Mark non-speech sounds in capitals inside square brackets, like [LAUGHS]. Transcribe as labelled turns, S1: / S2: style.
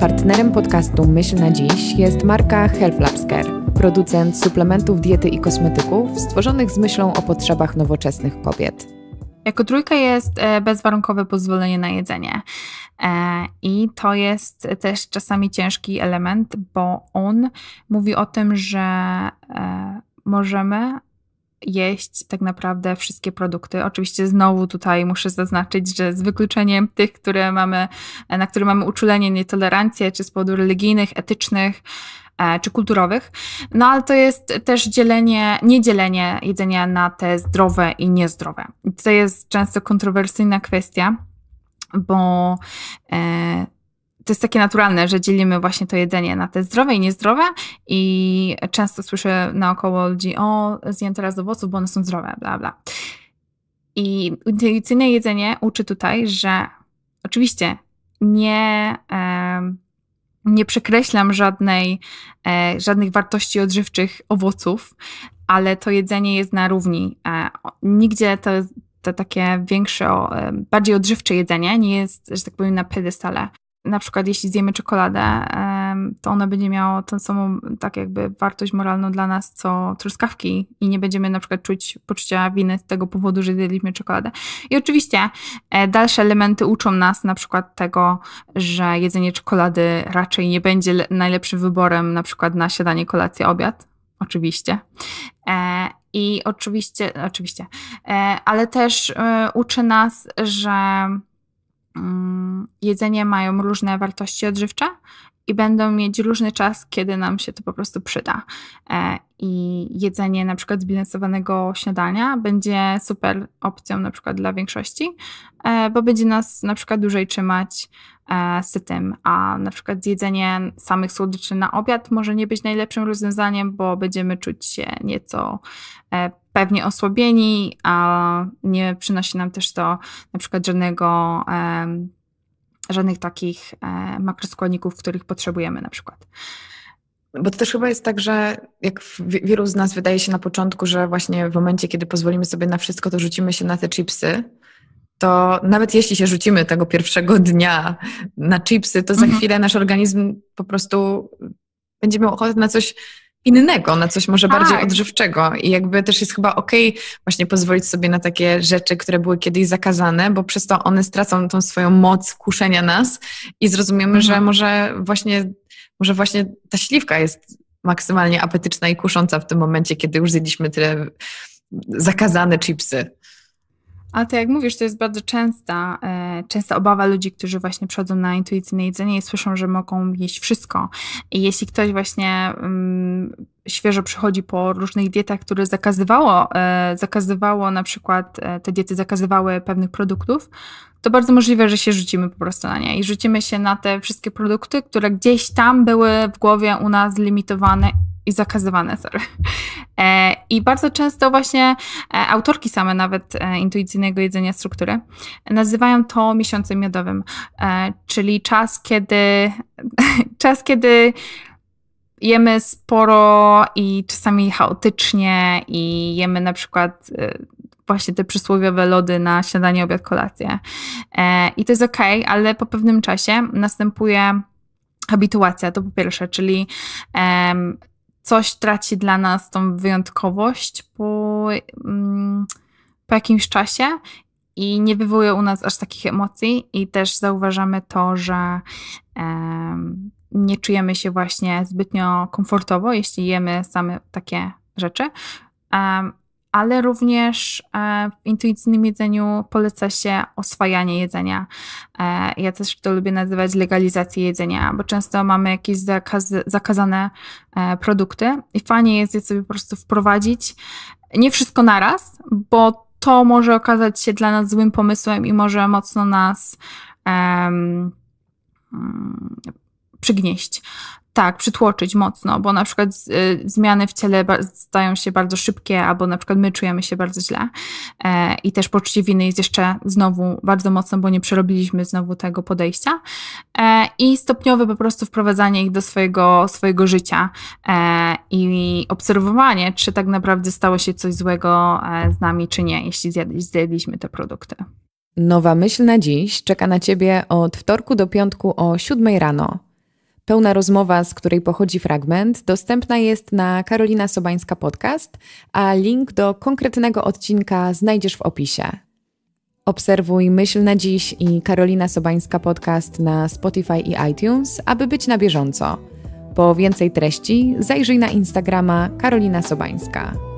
S1: Partnerem podcastu Myśl na Dziś jest marka Health Labs Care, producent suplementów diety i kosmetyków stworzonych z myślą o potrzebach nowoczesnych kobiet.
S2: Jako trójka jest e, bezwarunkowe pozwolenie na jedzenie. E, I to jest też czasami ciężki element, bo on mówi o tym, że e, możemy jeść tak naprawdę wszystkie produkty. Oczywiście znowu tutaj muszę zaznaczyć, że z wykluczeniem tych, które mamy, e, na które mamy uczulenie, nietolerancję, czy z powodu religijnych, etycznych, e, czy kulturowych. No ale to jest też dzielenie, niedzielenie jedzenia na te zdrowe i niezdrowe. To jest często kontrowersyjna kwestia, bo e, to jest takie naturalne, że dzielimy właśnie to jedzenie na te zdrowe i niezdrowe i często słyszę naokoło ludzi, o zjem teraz owoców, bo one są zdrowe, bla bla. I intuicyjne jedzenie uczy tutaj, że oczywiście nie... nie przekreślam żadnej, e, żadnych wartości odżywczych owoców, ale to jedzenie jest na równi. E, nigdzie to, to takie większe, e, bardziej odżywcze jedzenie nie jest, że tak powiem, na pedestale na przykład jeśli zjemy czekoladę, to ona będzie miała tę samą tak jakby wartość moralną dla nas, co truskawki i nie będziemy na przykład czuć poczucia winy z tego powodu, że zjedliśmy czekoladę. I oczywiście e, dalsze elementy uczą nas na przykład tego, że jedzenie czekolady raczej nie będzie najlepszym wyborem na przykład na siadanie kolację, obiad, oczywiście. E, I oczywiście, oczywiście, e, ale też uczy nas, że Mm, jedzenie mają różne wartości odżywcze i będą mieć różny czas, kiedy nam się to po prostu przyda. E, I jedzenie na przykład zbilansowanego śniadania będzie super opcją na przykład dla większości, e, bo będzie nas na przykład dłużej trzymać sytym, e, a na przykład zjedzenie samych słodyczy na obiad może nie być najlepszym rozwiązaniem, bo będziemy czuć się nieco pewnie osłabieni, a nie przynosi nam też to na przykład żadnego, żadnych takich e, makroskładników, których potrzebujemy na przykład. Bo to też chyba jest tak, że
S1: jak wielu z nas wydaje się na początku, że właśnie w momencie, kiedy pozwolimy sobie na wszystko, to rzucimy się na te chipsy, to nawet jeśli się rzucimy tego pierwszego dnia na chipsy, to za mhm. chwilę nasz organizm po prostu będzie miał ochotę na coś innego, na coś może tak. bardziej odżywczego. I jakby też jest chyba okej okay właśnie pozwolić sobie na takie rzeczy, które były kiedyś zakazane, bo przez to one stracą tą swoją moc kuszenia nas i zrozumiemy, mhm. że może właśnie, może właśnie ta śliwka jest maksymalnie apetyczna i kusząca w tym momencie, kiedy już zjedliśmy tyle zakazane chipsy.
S2: Ale to jak mówisz, to jest bardzo częsta e, częsta obawa ludzi, którzy właśnie przychodzą na intuicyjne jedzenie i słyszą, że mogą jeść wszystko. I jeśli ktoś właśnie mm, świeżo przychodzi po różnych dietach, które zakazywało, e, zakazywało na przykład, e, te diety zakazywały pewnych produktów, to bardzo możliwe, że się rzucimy po prostu na nie i rzucimy się na te wszystkie produkty, które gdzieś tam były w głowie u nas limitowane i zakazywane, sorry. E, I bardzo często właśnie e, autorki same nawet e, intuicyjnego jedzenia struktury nazywają to miesiącem miodowym, czyli czas, kiedy [LAUGHS] czas, kiedy jemy sporo i czasami chaotycznie i jemy na przykład właśnie te przysłowiowe lody na śniadanie, obiad, kolację. I to jest ok, ale po pewnym czasie następuje habituacja, to po pierwsze, czyli um, coś traci dla nas tą wyjątkowość po, mm, po jakimś czasie i nie wywołuje u nas aż takich emocji, i też zauważamy to, że um, nie czujemy się właśnie zbytnio komfortowo, jeśli jemy same takie rzeczy. Um, ale również e, w intuicyjnym jedzeniu poleca się oswajanie jedzenia. E, ja też to lubię nazywać legalizację jedzenia, bo często mamy jakieś zakaz, zakazane e, produkty i fajnie jest je sobie po prostu wprowadzić. Nie wszystko naraz, bo to może okazać się dla nas złym pomysłem i może mocno nas um, przygnieść. Tak, przytłoczyć mocno, bo na przykład y, zmiany w ciele stają się bardzo szybkie, albo na przykład my czujemy się bardzo źle. E, I też poczucie winy jest jeszcze znowu bardzo mocno, bo nie przerobiliśmy znowu tego podejścia. E, I stopniowe po prostu wprowadzanie ich do swojego, swojego życia e, i obserwowanie, czy tak naprawdę stało się coś złego z nami, czy nie, jeśli zjedliśmy te produkty.
S1: Nowa myśl na dziś czeka na Ciebie od wtorku do piątku o 7 rano Pełna rozmowa, z której pochodzi fragment, dostępna jest na Karolina Sobańska Podcast, a link do konkretnego odcinka znajdziesz w opisie. Obserwuj Myśl na Dziś i Karolina Sobańska Podcast na Spotify i iTunes, aby być na bieżąco. Po więcej treści zajrzyj na Instagrama Karolina Sobańska.